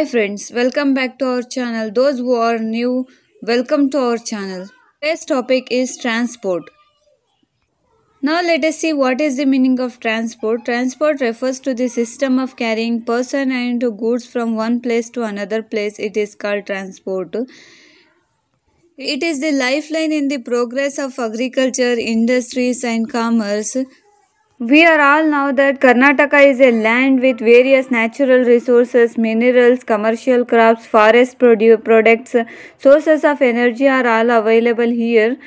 Hi friends, welcome back to our channel. Those who are new, welcome to our channel. Today's topic is transport. Now let us see what is the meaning of transport. Transport refers to the system of carrying person and goods from one place to another place. It is called transport. It is the lifeline in the progress of agriculture, industries and commerce. We are all now that Karnataka is a land with various natural resources, minerals, commercial crops, forest products, sources of energy are all available here.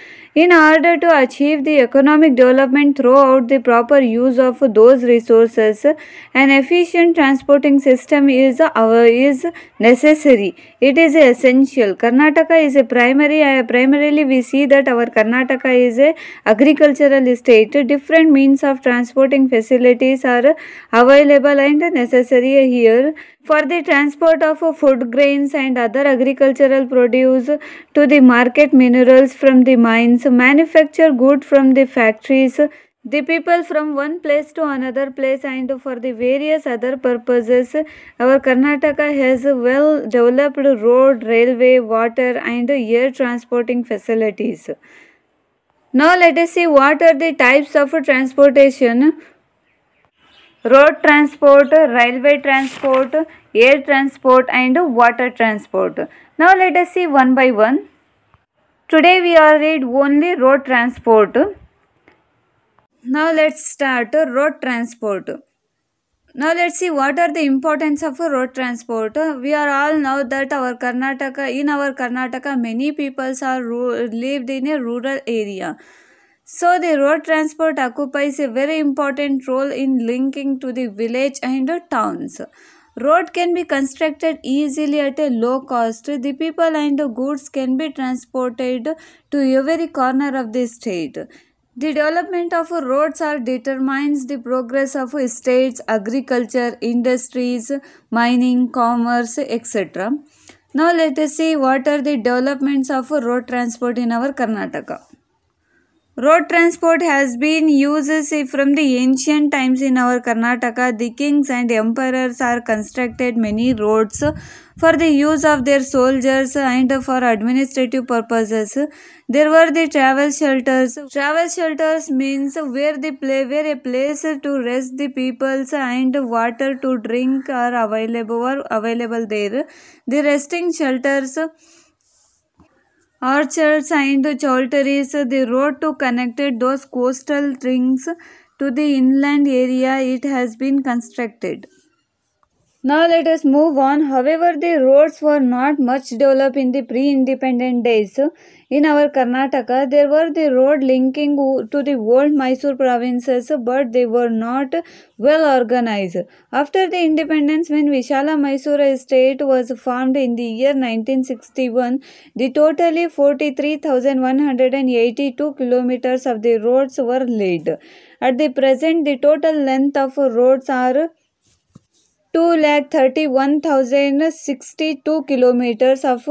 In order to achieve the economic development throughout the proper use of those resources, an efficient transporting system is, our uh, is necessary. It is essential. Karnataka is a primary, uh, primarily we see that our Karnataka is a agricultural state. Different means of transporting facilities are available and necessary here for the transport of food grains and other agricultural produce to the market minerals from the mines means manufacture good from the factories the people from one place to another place and for the various other purposes our karnataka has well developed road railway water and air transporting facilities now let us see what are the types of transportation road transport railway transport air transport and water transport now let us see one by one Today we are read only road transport. Now let's start road transport. Now let's see what are the importance of road transport. We are all know that our Karnataka, in our Karnataka, many peoples are lived in a rural area. So the road transport occupies a very important role in linking to the village and the towns. Road can be constructed easily at a low cost. The people and goods can be transported to every corner of the state. The development of roads are determines the progress of states, agriculture, industries, mining, commerce, etc. Now let us see what are the developments of road transport in our Karnataka. Road transport has been used from the ancient times in our Karnataka. The kings and emperors are constructed many roads for the use of their soldiers and for administrative purposes. There were the travel shelters. Travel shelters means where the play where a place to rest the peoples and water to drink are available are available there. The resting shelters Orchards and chorlteries, the road to connect those coastal rings to the inland area it has been constructed. Now let us move on. However, the roads were not much developed in the pre-independent days. In our Karnataka, there were the road linking to the old Mysore provinces, but they were not well organized. After the independence, when Vishala Mysore estate was formed in the year 1961, the totally 43,182 kilometers of the roads were laid. At the present, the total length of roads are two lakh thirty one thousand sixty two kilometers of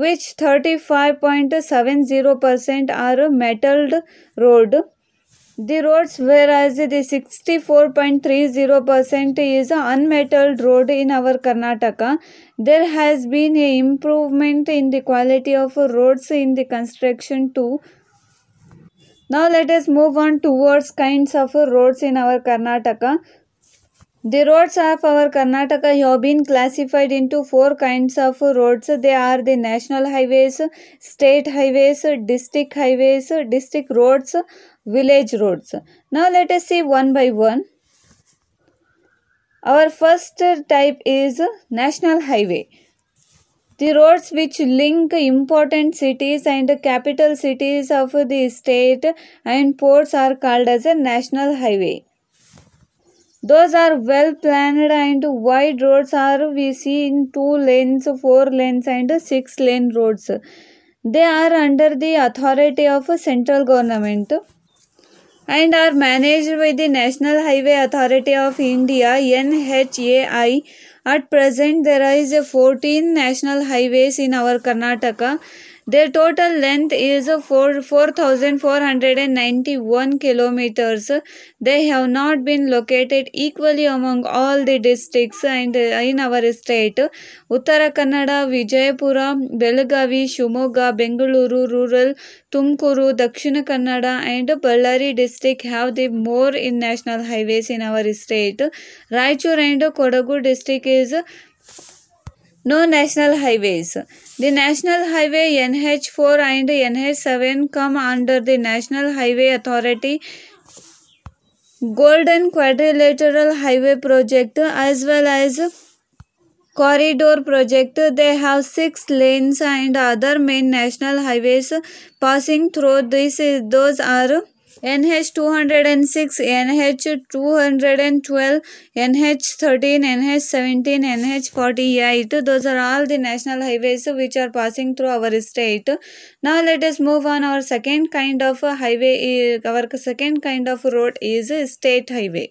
which 35.70 percent are metalled road the roads whereas the 64.30 percent is unmetalled road in our karnataka there has been a improvement in the quality of roads in the construction too now let us move on towards kinds of roads in our karnataka the roads of our Karnataka have been classified into four kinds of roads. They are the national highways, state highways, district highways, district roads, village roads. Now let us see one by one. Our first type is national highway. The roads which link important cities and capital cities of the state and ports are called as a national highway. Those are well planned and wide roads are we see in two lanes, four lanes and six lane roads. They are under the authority of central government and are managed by the National Highway Authority of India NHAI. At present there is 14 national highways in our Karnataka their total length is 4, 4,491 kilometers. They have not been located equally among all the districts and uh, in our state. Uttara Kannada, Vijayapura, Belagavi, Shumoga, Bengaluru, Rural, Tumkuru, Dakshina Kannada and Ballari district have the more in national highways in our state. Raichur and Kodagu district is No national highways. The National Highway NH4 and NH7 come under the National Highway Authority Golden Quadrilateral Highway Project as well as corridor project they have six lanes and other main national highways passing through this those are NH206, NH212, NH13, NH17, NH48. Those are all the national highways which are passing through our state. Now let us move on our second kind of highway, eh, our second kind of road is state highway.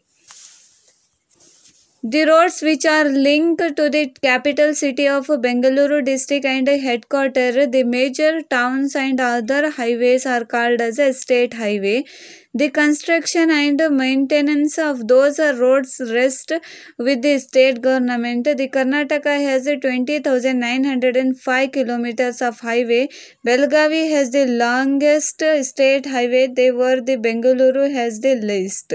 The roads which are linked to the capital city of Bengaluru district and headquarter, the major towns and other highways are called as a state highway. The construction and maintenance of those roads rest with the state government. The Karnataka has 20,905 kilometers of highway. Belgavi has the longest state highway. They were the Bengaluru has the least.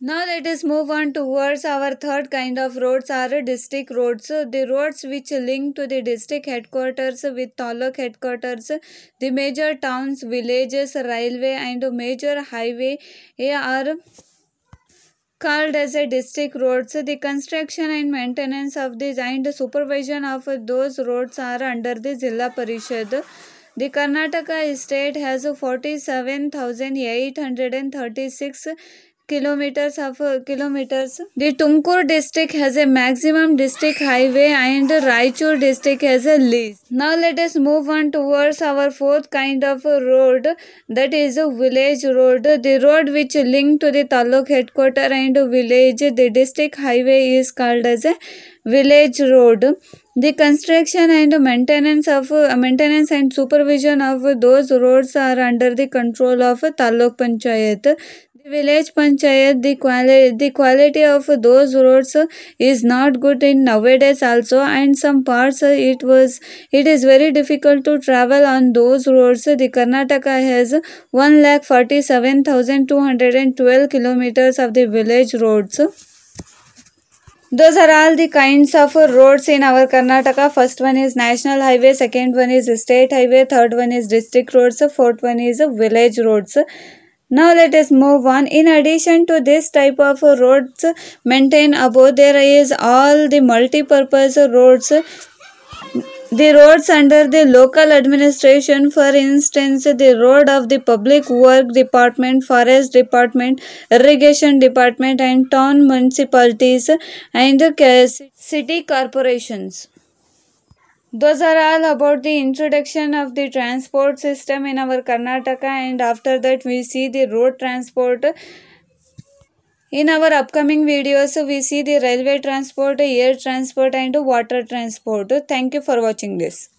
Now let us move on towards our third kind of roads are district roads. The roads which link to the district headquarters with taluk headquarters, the major towns, villages, railway and major highway are called as a district roads. The construction and maintenance of these and supervision of those roads are under the Zilla Parishad. The Karnataka state has 47,836 kilometers of uh, kilometers the tumkur district has a maximum district highway and raichur district has a least now let us move on towards our fourth kind of road that is a village road the road which link to the taluk headquarter and village the district highway is called as a village road the construction and maintenance of uh, maintenance and supervision of those roads are under the control of uh, taluk panchayat village panchayat the quality the quality of those roads is not good in nowadays also and some parts it was it is very difficult to travel on those roads the karnataka has 1,47,212 kilometers of the village roads those are all the kinds of roads in our Karnataka. First one is national highway, second one is state highway, third one is district roads, fourth one is village roads. Now let us move on. In addition to this type of roads maintained above, there is all the multi-purpose roads the roads under the local administration, for instance, the road of the Public Work Department, Forest Department, Irrigation Department and town municipalities and city corporations. Those are all about the introduction of the transport system in our Karnataka and after that we see the road transport. In our upcoming videos we see the railway transport, air transport and water transport. Thank you for watching this.